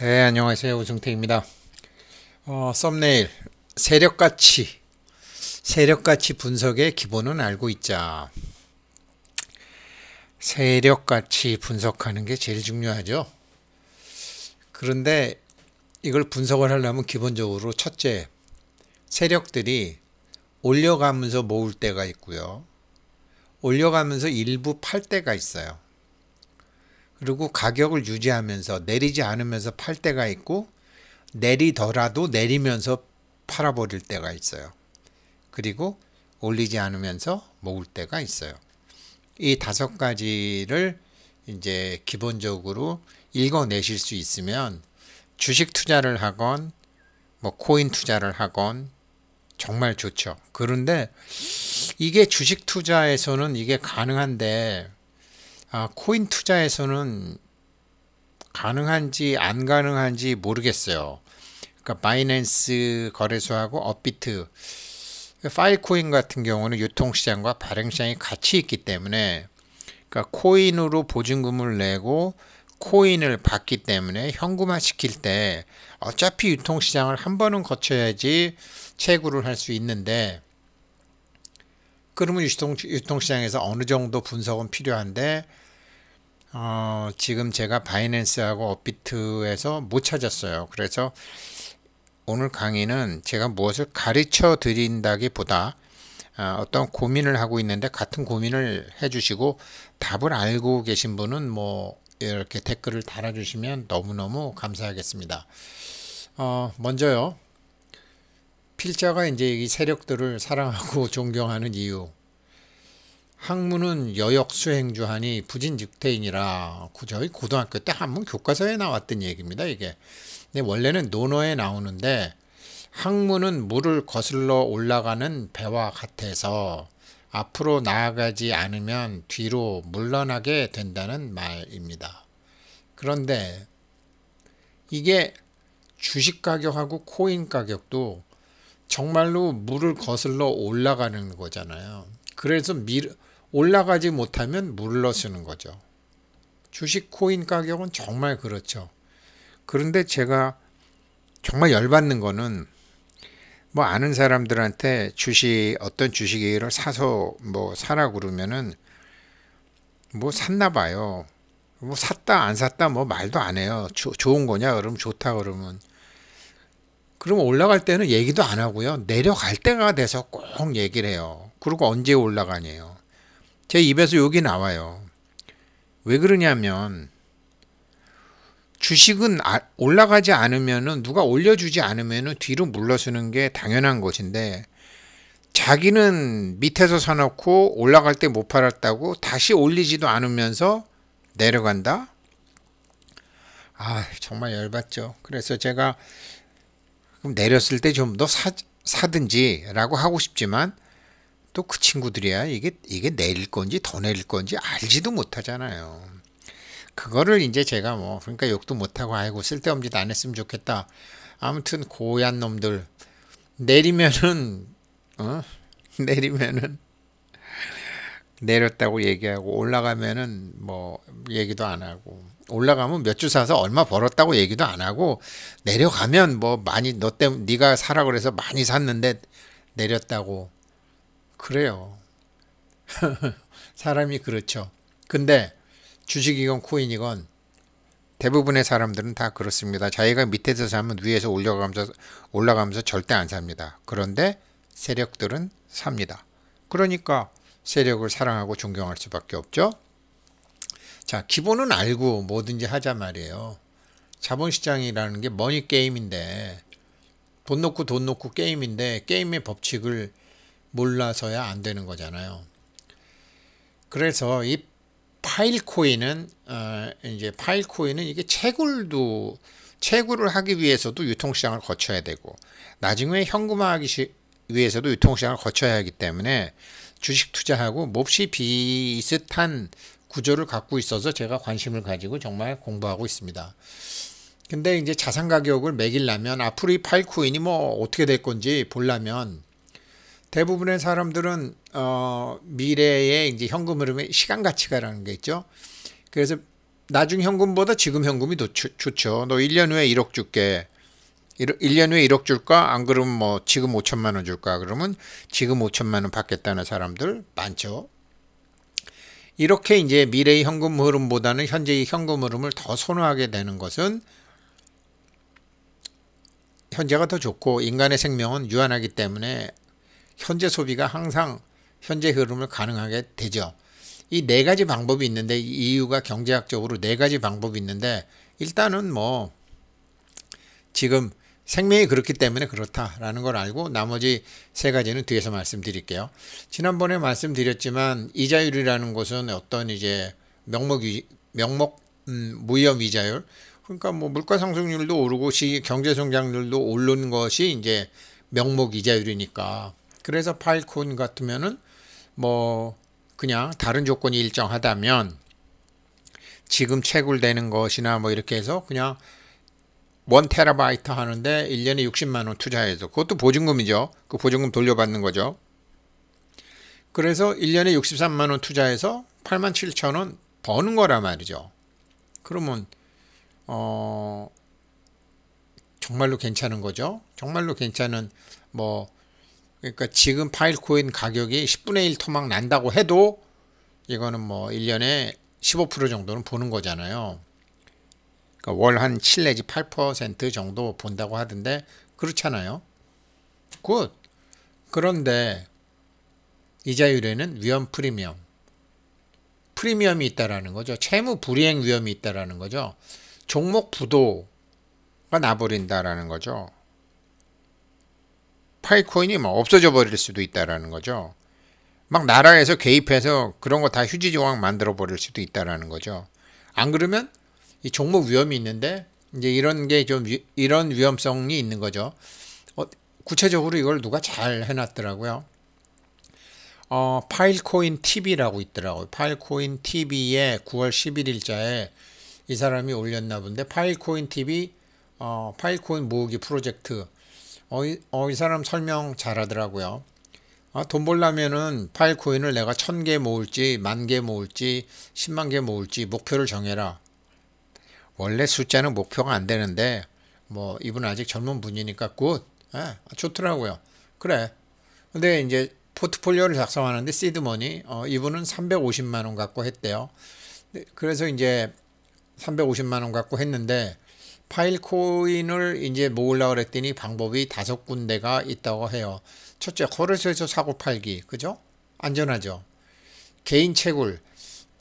네, 안녕하세요. 우승태입니다. 어, 썸네일. 세력가치. 세력가치 분석의 기본은 알고 있자. 세력가치 분석하는 게 제일 중요하죠. 그런데 이걸 분석을 하려면 기본적으로 첫째, 세력들이 올려가면서 모을 때가 있고요. 올려가면서 일부 팔 때가 있어요. 그리고 가격을 유지하면서 내리지 않으면서 팔 때가 있고 내리더라도 내리면서 팔아버릴 때가 있어요. 그리고 올리지 않으면서 먹을 때가 있어요. 이 다섯 가지를 이제 기본적으로 읽어내실 수 있으면 주식 투자를 하건 뭐 코인 투자를 하건 정말 좋죠. 그런데 이게 주식 투자에서는 이게 가능한데 아, 코인 투자에서는 가능한지 안 가능한지 모르겠어요. 그러니까 바이낸스 거래소하고 업비트 파일코인 같은 경우는 유통시장과 발행시장이 같이 있기 때문에 그러니까 코인으로 보증금을 내고 코인을 받기 때문에 현금화 시킬 때 어차피 유통시장을 한 번은 거쳐야지 채굴을 할 수 있는데 그러면 유통, 유통시장에서 어느 정도 분석은 필요한데 어, 지금 제가 바이낸스하고 업비트에서 못 찾았어요. 그래서 오늘 강의는 제가 무엇을 가르쳐 드린다기보다 어, 어떤 고민을 하고 있는데 같은 고민을 해주시고 답을 알고 계신 분은 뭐 이렇게 댓글을 달아주시면 너무너무 감사하겠습니다. 어, 먼저요. 필자가 이제 이 세력들을 사랑하고 존경하는 이유. 학문은 여역 수행주하니 부진즉태이니라. 인 저희 고등학교 때 한문 교과서에 나왔던 얘기입니다. 이게 원래는 논어에 나오는데 학문은 물을 거슬러 올라가는 배와 같아서 앞으로 나아가지 않으면 뒤로 물러나게 된다는 말입니다. 그런데 이게 주식 가격하고 코인 가격도 정말로 물을 거슬러 올라가는 거잖아요. 그래서 밀, 올라가지 못하면 물러서는 을넣 거죠. 주식 코인 가격은 정말 그렇죠. 그런데 제가 정말 열받는 거는 뭐 아는 사람들한테 주식 어떤 주식을 사서 뭐 사라 그러면은 뭐 샀나 봐요. 뭐 샀다 안 샀다 뭐 말도 안 해요. 조, 좋은 거냐 그러면 좋다 그러면 그러면 올라갈 때는 얘기도 안 하고요. 내려갈 때가 돼서 꼭 얘기를 해요. 그리고 언제 올라가냐요. 제 입에서 욕이 나와요. 왜 그러냐면 주식은 아, 올라가지 않으면 누가 올려주지 않으면 뒤로 물러서는 게 당연한 것인데 자기는 밑에서 사놓고 올라갈 때 못 팔았다고 다시 올리지도 않으면서 내려간다? 아 정말 열받죠. 그래서 제가 그럼 내렸을 때 좀 더 사든지라고 하고 싶지만 또 그 친구들이야 이게 이게 내릴 건지 더 내릴 건지 알지도 못하잖아요. 그거를 이제 제가 뭐 그러니까 욕도 못하고 아이고 쓸데없는 짓안 했으면 좋겠다. 아무튼 고얀 놈들 내리면은 어? 내리면은 내렸다고 얘기하고 올라가면은 뭐 얘기도 안 하고 올라가면 몇 주 사서 얼마 벌었다고 얘기도 안 하고 내려가면 뭐 많이 너 때문에 네가 사라 그래서 많이 샀는데 내렸다고 그래요. 사람이 그렇죠. 근데 주식이건 코인이건 대부분의 사람들은 다 그렇습니다. 자기가 밑에서 사면 위에서 올려가면서 올라가면서 절대 안 삽니다. 그런데 세력들은 삽니다. 그러니까 세력을 사랑하고 존경할 수밖에 없죠. 자, 기본은 알고 뭐든지 하자 말이에요. 자본시장이라는 게 머니 게임인데 돈 놓고 돈 놓고 게임인데 게임의 법칙을 몰라서야 안 되는 거잖아요. 그래서 이 파일 코인은 어, 이제 파일 코인은 이게 채굴도 채굴을 하기 위해서도 유통시장을 거쳐야 되고 나중에 현금화하기 위해서도 유통시장을 거쳐야 하기 때문에 주식 투자하고 몹시 비슷한 구조를 갖고 있어서 제가 관심을 가지고 정말 공부하고 있습니다. 근데 이제 자산 가격을 매기려면 앞으로 이 파이코인이 뭐 어떻게 될 건지 보려면 대부분의 사람들은 어 미래에 이제 현금 흐름의 시간 가치가라는 게 있죠. 그래서 나중 현금보다 지금 현금이 더 좋, 좋죠. 너 1년 후에 1억 줄게. 1, 1년 후에 1억 줄까? 안 그러면 뭐 지금 5천만 원 줄까? 그러면 지금 5천만 원 받겠다는 사람들 많죠. 이렇게 이제 미래의 현금 흐름보다는 현재의 현금 흐름을 더 선호하게 되는 것은 현재가 더 좋고 인간의 생명은 유한하기 때문에 현재 소비가 항상 현재 흐름을 가능하게 되죠. 이 네 가지 방법이 있는데 이유가 경제학적으로 네 가지 방법이 있는데 일단은 뭐 지금 생명이 그렇기 때문에 그렇다라는 걸 알고 나머지 세 가지는 뒤에서 말씀드릴게요. 지난번에 말씀드렸지만 이자율이라는 것은 어떤 이제 명목 명목 음, 무위험 이자율 그러니까 뭐 물가 상승률도 오르고 시 경제 성장률도 오른 것이 이제 명목 이자율이니까 그래서 파일콘 같으면은 뭐 그냥 다른 조건이 일정하다면 지금 채굴되는 것이나 뭐 이렇게 해서 그냥 1테라바이트 하는데 1년에 60만원 투자해서 그것도 보증금이죠. 그 보증금 돌려받는 거죠. 그래서 1년에 63만원 투자해서 8만 7천원 버는 거란 말이죠. 그러면 어 정말로 괜찮은 거죠. 정말로 괜찮은 뭐 그러니까 지금 파일코인 가격이 10분의 1 토막 난다고 해도 이거는 뭐 1년에 15% 정도는 보는 거잖아요. 그러니까 월한 7 내지 8% 정도 본다고 하던데 그렇잖아요. 굿. 그런데 이자율에는 위험 프리미엄. 프리미엄이 있다라는 거죠. 채무 불이행 위험이 있다라는 거죠. 종목 부도가 나버린다라는 거죠. 파이코인이 뭐 없어져 버릴 수도 있다라는 거죠. 막 나라에서 개입해서 그런 거 다 휴지 조항 만들어 버릴 수도 있다라는 거죠. 안 그러면 이 종목 위험이 있는데 이제 이런 게 좀 이런 위험성이 있는 거죠. 어, 구체적으로 이걸 누가 잘 해놨더라고요. 어, 파일코인 TV라고 있더라고요. 파일코인 TV에 9월 11일자에 이 사람이 올렸나 본데 파일코인 TV 어, 파일코인 모으기 프로젝트 어, 이, 어, 이 사람 설명 잘하더라고요. 아, 돈 벌려면은 파일코인을 내가 천 개 모을지 만 개 모을지 십만 개 모을지 목표를 정해라. 원래 숫자는 목표가 안 되는데 뭐 이분은 아직 젊은 분이니까 굿 예, 좋더라고요 그래 근데 이제 포트폴리오를 작성하는데 시드머니 어, 이분은 350만 원 갖고 했대요 네, 그래서 이제 350만 원 갖고 했는데 파일코인을 이제 모으려고 그랬더니 방법이 다섯 군데가 있다고 해요 첫째 거래소에서 사고 팔기 그죠 안전하죠 개인 채굴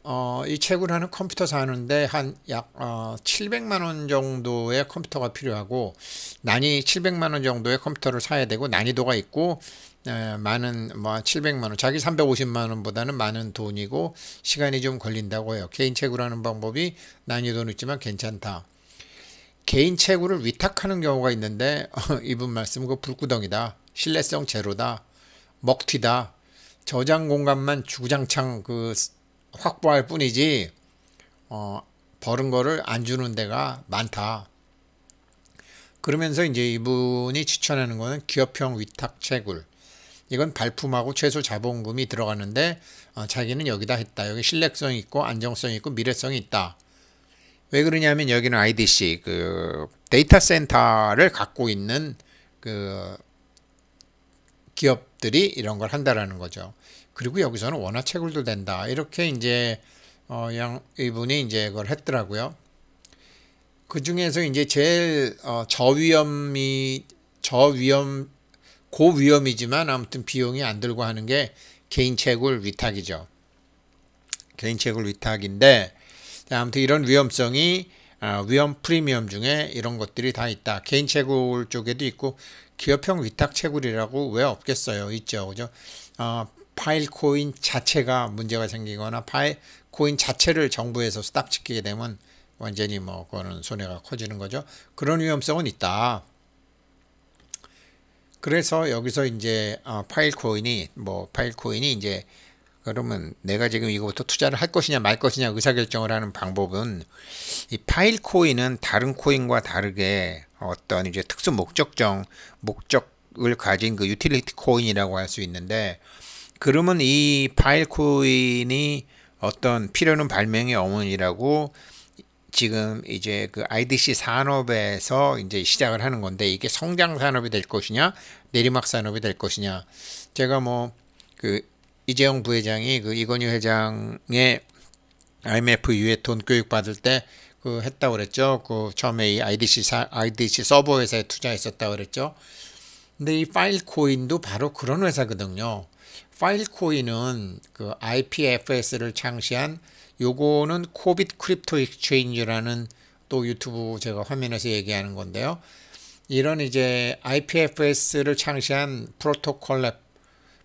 어, 이 채굴하는 컴퓨터 사는데 한 약 어, 700만 원 정도의 컴퓨터가 필요하고 난이 700만 원 정도의 컴퓨터를 사야 되고 난이도가 있고 에, 많은 뭐 700만 원 자기 350만 원보다는 많은 돈이고 시간이 좀 걸린다고 해요. 개인 채굴하는 방법이 난이도는 있지만 괜찮다. 개인 채굴을 위탁하는 경우가 있는데 어, 이분 말씀 그 불구덩이다. 신뢰성 제로다. 먹튀다. 저장 공간만 주구장창 그 확보할 뿐이지 어, 버는 거를 안 주는 데가 많다. 그러면서 이제 이분이 추천하는 거는 기업형 위탁 채굴. 이건 발품하고 최소 자본금이 들어가는데 어, 자기는 여기다 했다. 여기 신뢰성이 있고 안정성이 있고 미래성이 있다. 왜 그러냐면 여기는 IDC 그 데이터 센터를 갖고 있는 그 기업들이 이런 걸 한다라는 거죠. 그리고 여기서는 원화 채굴도 된다. 이렇게 이제 어, 양, 이분이 이제 그걸 했더라고요. 그 중에서 이제 제일 어, 저위험이 저위험 고위험이지만 아무튼 비용이 안 들고 하는 게 개인 채굴 위탁이죠. 개인 채굴 위탁인데 아무튼 이런 위험성이 어, 위험 프리미엄 중에 이런 것들이 다 있다. 개인 채굴 쪽에도 있고 기업형 위탁 채굴이라고 왜 없겠어요? 있죠, 그죠? 어, 파일 코인 자체가 문제가 생기거나 파일 코인 자체를 정부에서 수닥 지키게 되면 완전히 뭐 그거는 손해가 커지는 거죠. 그런 위험성은 있다. 그래서 여기서 이제 어, 파일 코인이 뭐 파일 코인이 이제 그러면 내가 지금 이거부터 투자를 할 것이냐 말 것이냐 의사결정을 하는 방법은 이 파일 코인은 다른 코인과 다르게 어떤 이제 특수 목적정 목적을 가진 그 유틸리티 코인이라고 할 수 있는데 그러면 이 파일코인이 어떤 필요는 발명의 어머니라고 지금 이제 그 IDC 산업에서 이제 시작을 하는 건데 이게 성장 산업이 될 것이냐 내리막 산업이 될 것이냐 제가 뭐 그 이재용 부회장이 그 이건희 회장의 IMF 유해 돈 교육 받을 때 그 했다 그랬죠 그 처음에 이 IDC 사, IDC 서버 회사에 투자했었다 그랬죠 근데 이 파일 코인도 바로 그런 회사거든요 파일코인은 그 IPFS를 창시한 요거는 코빗 크립토 익스체인지라는 또 유튜브 제가 화면에서 얘기하는 건데요. 이런 이제 IPFS를 창시한 프로토콜 랩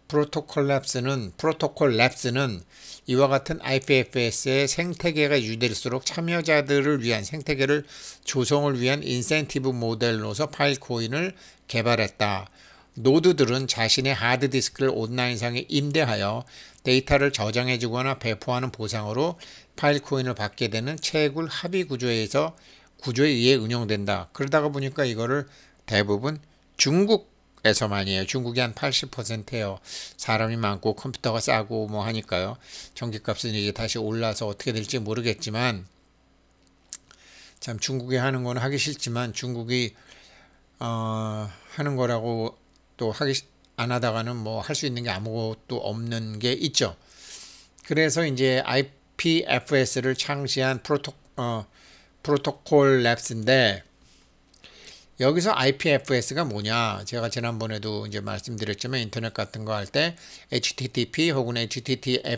프로토콜 랩스는 프로토콜 랩스는 이와 같은 IPFS의 생태계가 유될수록 참여자들을 위한 생태계를 조성을 위한 인센티브 모델로서 파일코인을 개발했다. 노드들은 자신의 하드디스크를 온라인상에 임대하여 데이터를 저장해주거나 배포하는 보상으로 파일코인을 받게 되는 채굴 합의 구조에서 구조에 의해 운영된다. 그러다가 보니까 이거를 대부분 중국에서만이에요. 중국이 한 80%예요. 사람이 많고 컴퓨터가 싸고 뭐 하니까요. 전기값은 이제 다시 올라서 어떻게 될지 모르겠지만 참 중국이 하는 건 하기 싫지만 중국이 어, 하는 거라고 또 하기 안 하다가는 뭐 할 수 있는 게 아무것도 없는 게 있죠. 그래서 이제 IPFS를 창시한 프로토 어, 프로토콜 랩스인데 여기서 IPFS가 뭐냐? 제가 지난번에도 이제 말씀드렸지만 인터넷 같은 거 할 때 HTTP 혹은 HTTF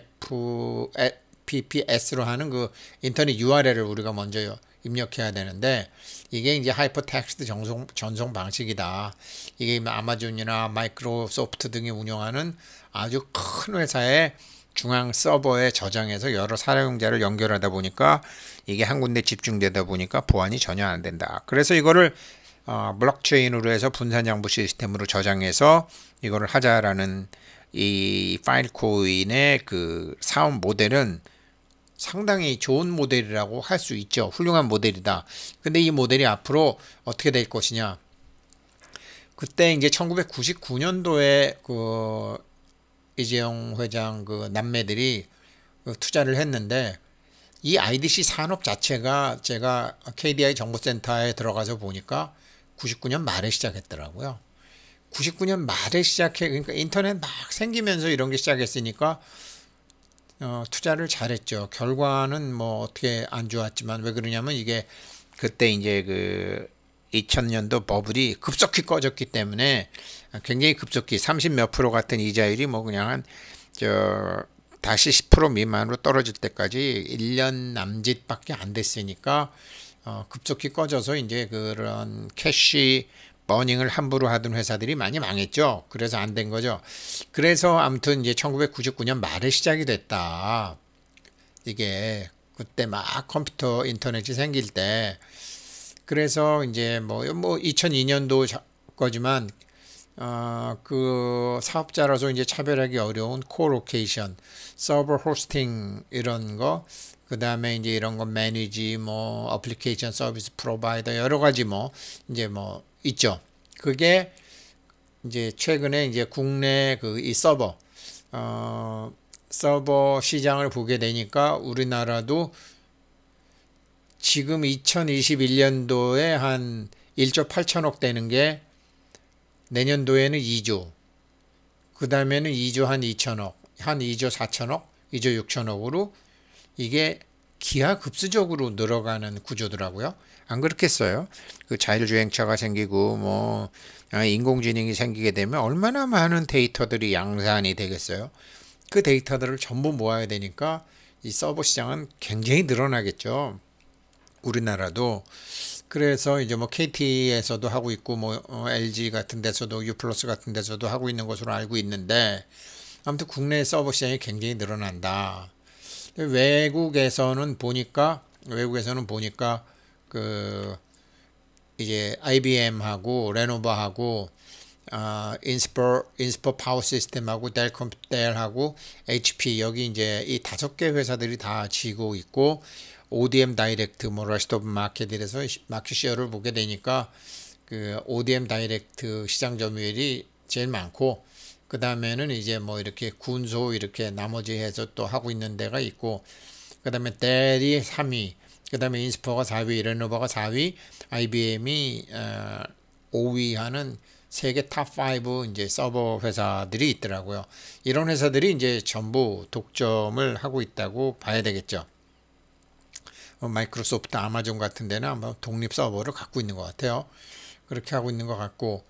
PPS로 하는 그 인터넷 URL을 우리가 먼저 입력해야 되는데 이게 이제 하이퍼텍스트 전송, 전송 방식이다. 이게 뭐 아마존이나 마이크로소프트 등이 운영하는 아주 큰 회사의 중앙 서버에 저장해서 여러 사용자를 연결하다 보니까 이게 한 군데 집중되다 보니까 보안이 전혀 안 된다. 그래서 이거를 어, 블록체인으로 해서 분산 양부 시스템으로 저장해서 이거를 하자라는 이 파일 코인의 그 사업 모델은 상당히 좋은 모델이라고 할 수 있죠. 훌륭한 모델이다. 근데 이 모델이 앞으로 어떻게 될 것이냐. 그때 이제 1999년도에 그 이재용 회장 그 남매들이 그 투자를 했는데 이 IDC 산업 자체가 제가 KDI 정보센터에 들어가서 보니까 99년 말에 시작했더라고요. 99년 말에 시작해 그러니까 인터넷 막 생기면서 이런 게 시작했으니까 어, 투자를 잘했죠. 결과는 뭐 어떻게 안 좋았지만 왜 그러냐면 이게 그때 이제 그 2000년도 버블이 급속히 꺼졌기 때문에 굉장히 급속히 30 몇 프로 같은 이자율이 뭐 그냥 한 저 다시 10% 미만으로 떨어질 때까지 1년 남짓밖에 안 됐으니까 어, 급속히 꺼져서 이제 그런 캐시 버닝을 함부로 하던 회사들이 많이 망했죠. 그래서 안 된 거죠. 그래서 아무튼 이제 1999년 말에 시작이 됐다. 이게 그때 막 컴퓨터 인터넷이 생길 때 그래서 이제 뭐, 뭐 2002년도 거지만 어, 그 사업자라서 이제 차별하기 어려운 코로케이션, 서버 호스팅 이런 거, 그 다음에 이제 이런 거 매니지, 뭐 어플리케이션 서비스 프로바이더 여러 가지 뭐 이제 뭐 있죠. 그게 이제 최근에 이제 국내 그 이 서버 어, 서버 시장을 보게 되니까 우리나라도 지금 2021년도에 한 1조 8천억 되는 게 내년도에는 2조, 그 다음에는 2조 한 2천억, 한 2조 4천억, 2조 6천억으로 이게 기하급수적으로 늘어가는 구조더라고요. 안 그렇겠어요? 그 자율주행차가 생기고 뭐 어, 인공지능이 생기게 되면 얼마나 많은 데이터들이 양산이 되겠어요. 그 데이터들을 전부 모아야 되니까 이 서버 시장은 굉장히 늘어나겠죠. 우리나라도 그래서 이제 뭐 KT에서도 하고 있고 뭐 LG 어, 같은 데서도 U 플러스 같은 데서도 하고 있는 것으로 알고 있는데 아무튼 국내 서버 시장이 굉장히 늘어난다. 외국에서는 보니까 외국에서는 보니까 그 이제 IBM하고 레노버하고 아, 인스퍼 인스퍼 파워 시스템하고 델컴 델하고 HP 여기 이제 이 다섯 개 회사들이 다 지고 있고 ODM 다이렉트 뭐 러시드 오브 마켓에서 마켓 시어를 보게 되니까 그 ODM 다이렉트 시장 점유율이 제일 많고 그 다음에는 이제 뭐 이렇게 군소 이렇게 나머지 해서 또 하고 있는 데가 있고 그 다음에 델리 3위 그 다음에 인스퍼가 4위 레노버가 4위 IBM이 어, 5위 하는 세계 탑5 이제 서버 회사들이 있더라고요. 이런 회사들이 이제 전부 독점을 하고 있다고 봐야 되겠죠. 뭐 마이크로소프트, 아마존 같은 데는 아마 독립 서버를 갖고 있는 것 같아요. 그렇게 하고 있는 것 같고.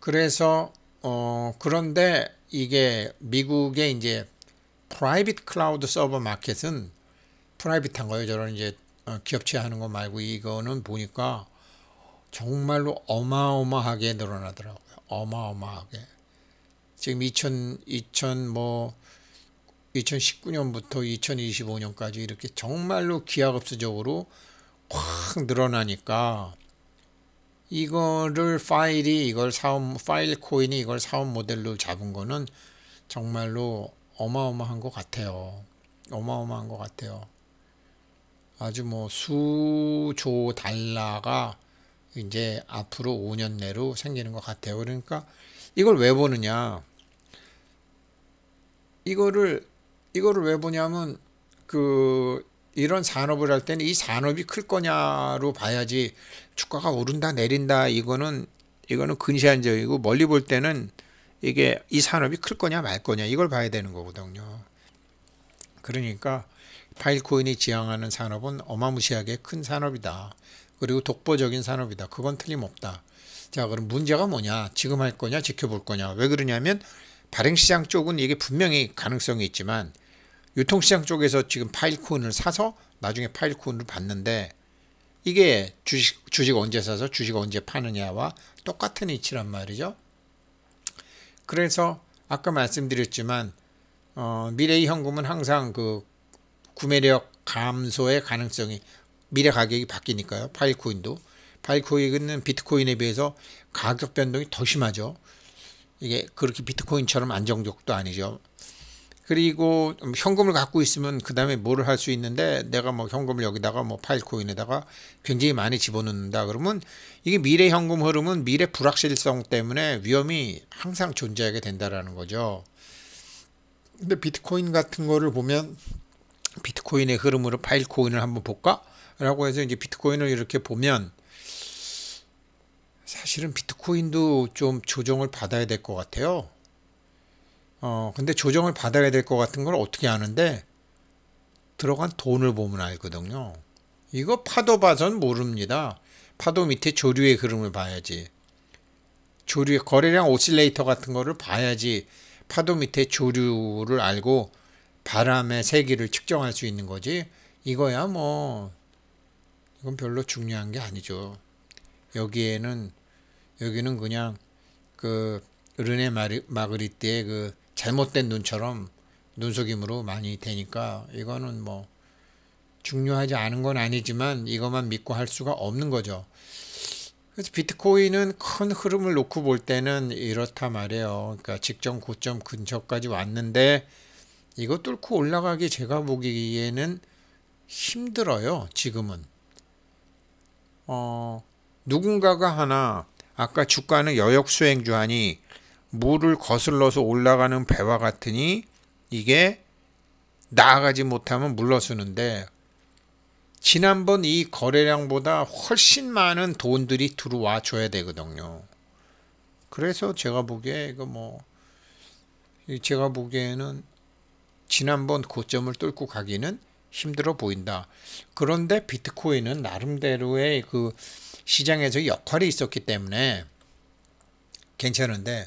그래서 어, 그런데 이게 미국의 이제 프라이빗 클라우드 서버 마켓은 프라이빗한 거예요. 저런 이제 어, 기업체 하는 거 말고 이거는 보니까 정말로 어마어마하게 늘어나더라고요. 어마어마하게. 지금 2000, 2000 뭐, 2019년부터 2025년까지 이렇게 정말로 기하급수적으로 확 늘어나니까 이거를 파일이 이걸 사온 파일 코인이 이걸 사온 모델로 잡은 거는 정말로 어마어마한 것 같아요. 어마어마한 것 같아요. 아주 뭐 수조 달러가 이제 앞으로 5년 내로 생기는 것 같아요. 그러니까 이걸 왜 보느냐? 이거를 이거를 왜 보냐면 그 이런 산업을 할 때는 이 산업이 클 거냐로 봐야지 주가가 오른다 내린다 이거는 이거는 근시안적이고 멀리 볼 때는 이게 이 산업이 클 거냐 말 거냐 이걸 봐야 되는 거거든요. 그러니까 파일코인이 지향하는 산업은 어마무시하게 큰 산업이다. 그리고 독보적인 산업이다. 그건 틀림없다. 자 그럼 문제가 뭐냐 지금 할 거냐 지켜볼 거냐 왜 그러냐면 발행시장 쪽은 이게 분명히 가능성이 있지만 유통시장 쪽에서 지금 파일코인을 사서 나중에 파일코인을 받는데 이게 주식 주식 언제 사서 주식 언제 파느냐와 똑같은 이치란 말이죠. 그래서 아까 말씀드렸지만 어, 미래의 현금은 항상 그 구매력 감소의 가능성이 미래 가격이 바뀌니까요. 파일코인도 파일코인은 비트코인에 비해서 가격 변동이 더 심하죠. 이게 그렇게 비트코인처럼 안정적도 아니죠. 그리고 현금을 갖고 있으면 그 다음에 뭐를 할 수 있는데 내가 뭐 현금을 여기다가 뭐 파일코인에다가 굉장히 많이 집어넣는다 그러면 이게 미래 현금 흐름은 미래 불확실성 때문에 위험이 항상 존재하게 된다라는 거죠. 근데 비트코인 같은 거를 보면 비트코인의 흐름으로 파일코인을 한번 볼까? 라고 해서 이제 비트코인을 이렇게 보면 사실은 비트코인도 좀 조정을 받아야 될 것 같아요. 어, 근데 조정을 받아야 될 것 같은 걸 어떻게 아는데 들어간 돈을 보면 알거든요. 이거 파도 봐선 모릅니다. 파도 밑에 조류의 흐름을 봐야지. 조류의 거래량 오실레이터 같은 거를 봐야지 파도 밑에 조류를 알고 바람의 세기를 측정할 수 있는 거지. 이거야 뭐 이건 별로 중요한 게 아니죠. 여기에는 여기는 그냥 그 르네 마그리띠의 그 잘못된 눈처럼 눈속임으로 많이 되니까 이거는 뭐 중요하지 않은 건 아니지만 이것만 믿고 할 수가 없는 거죠. 그래서 비트코인은 큰 흐름을 놓고 볼 때는 이렇다 말이에요. 그러니까 직전 고점 근처까지 왔는데 이거 뚫고 올라가기 제가 보기에는 힘들어요. 지금은. 어, 누군가가 하나 아까 주가는 여역 수행주 하니 물을 거슬러서 올라가는 배와 같으니 이게 나아가지 못하면 물러서는데 지난번 이 거래량보다 훨씬 많은 돈들이 들어와 줘야 되거든요. 그래서 제가 보기에 이거 뭐 제가 보기에는 지난번 고점을 뚫고 가기는 힘들어 보인다. 그런데 비트코인은 나름대로의 그 시장에서 역할이 있었기 때문에 괜찮은데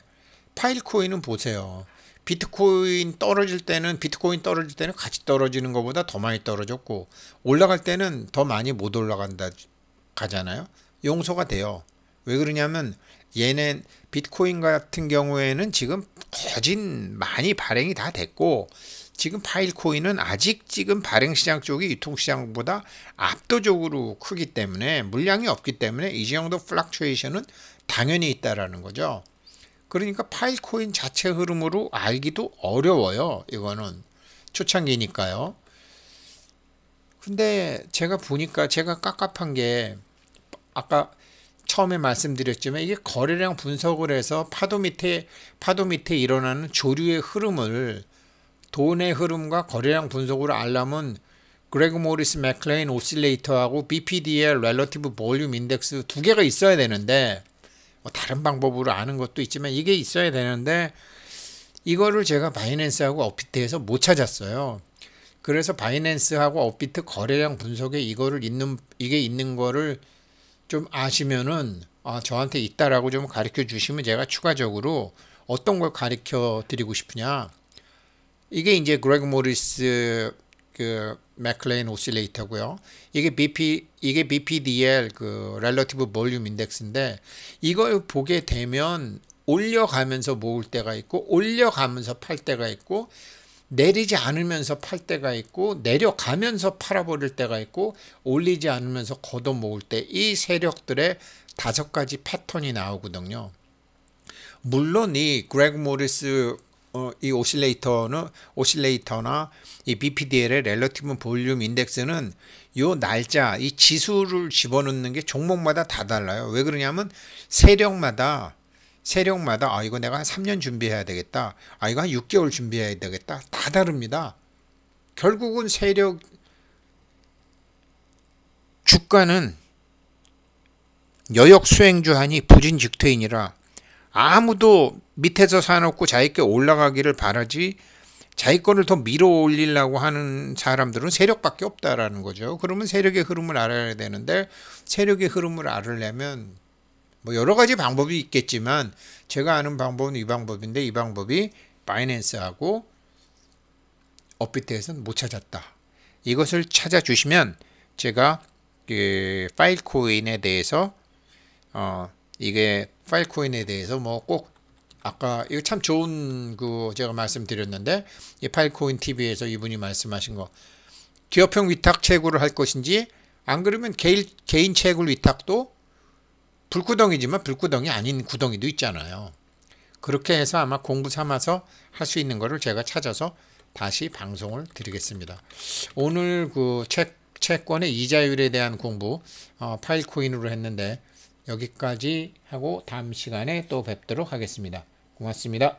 파일코인은 보세요. 비트코인 떨어질 때는 비트코인 떨어질 때는 같이 떨어지는 것보다 더 많이 떨어졌고 올라갈 때는 더 많이 못 올라간다 가잖아요. 용서가 돼요. 왜 그러냐면 얘네 비트코인 같은 경우에는 지금 거진 많이 발행이 다 됐고 지금 파일코인은 아직 지금 발행시장 쪽이 유통시장보다 압도적으로 크기 때문에 물량이 없기 때문에 이 정도 플락츄에이션은 당연히 있다라는 거죠. 그러니까 파일 코인 자체 흐름으로 알기도 어려워요. 이거는 초창기니까요. 근데 제가 보니까 제가 깝깝한 게 아까 처음에 말씀드렸지만 이게 거래량 분석을 해서 파도 밑에 파도 밑에 일어나는 조류의 흐름을 돈의 흐름과 거래량 분석으로 알려면 그레그 모리스 맥클레인 오실레이터하고 BPDL 렐러티브 볼륨 인덱스 두 개가 있어야 되는데 뭐 다른 방법으로 아는 것도 있지만 이게 있어야 되는데 이거를 제가 바이낸스하고 업비트에서 못 찾았어요. 그래서 바이낸스하고 업비트 거래량 분석에 이거를 있는 이게 있는 거를 좀 아시면은 아, 저한테 있다라고 좀 가르쳐 주시면 제가 추가적으로 어떤 걸 가르쳐 드리고 싶으냐 이게 이제 그레 모리스 그 맥클레인 오실레이터고요. 이게 BP 이게 BPDL 그 렐러티브 볼륨 인덱스인데 이걸 보게 되면 올려가면서 모을 때가 있고 올려가면서 팔 때가 있고 내리지 않으면서 팔 때가 있고 내려가면서 팔아버릴 때가 있고 올리지 않으면서 걷어 모을 때 이 세력들의 다섯 가지 패턴이 나오거든요. 물론 이그렉 모리스 어, 이 오실레이터는 오실레이터나 이 BPDL의 렐러티브 볼륨 인덱스는 요 날짜 이 지수를 집어넣는 게 종목마다 다 달라요. 왜 그러냐면 세력마다 세력마다 아 이거 내가 한 3년 준비해야 되겠다. 아 이거 한 6개월 준비해야 되겠다. 다 다릅니다. 결국은 세력 주가는 여역 수행주하니 부진 직퇴이니라 아무도 밑에서 사놓고 자기 께 올라가기를 바라지 자기 거를 더 밀어 올리려고 하는 사람들은 세력밖에 없다라는 거죠. 그러면 세력의 흐름을 알아야 되는데 세력의 흐름을 알으려면 뭐 여러 가지 방법이 있겠지만 제가 아는 방법은 이 방법인데 이 방법이 바이낸스하고 업비트에서는 못 찾았다. 이것을 찾아주시면 제가 그 파일코인에 대해서 어 이게 파일코인에 대해서 뭐 꼭 아까 이거 참 좋은 그 제가 말씀드렸는데 이 파일코인 TV에서 이분이 말씀하신 거 기업형 위탁 채굴을 할 것인지 안 그러면 개인, 개인 채굴 위탁도 불구덩이지만 불구덩이 아닌 구덩이도 있잖아요. 그렇게 해서 아마 공부 삼아서 할 수 있는 거를 제가 찾아서 다시 방송을 드리겠습니다. 오늘 그 채, 채권의 이자율에 대한 공부 어, 파일코인으로 했는데 여기까지 하고 다음 시간에 또 뵙도록 하겠습니다. 고맙습니다.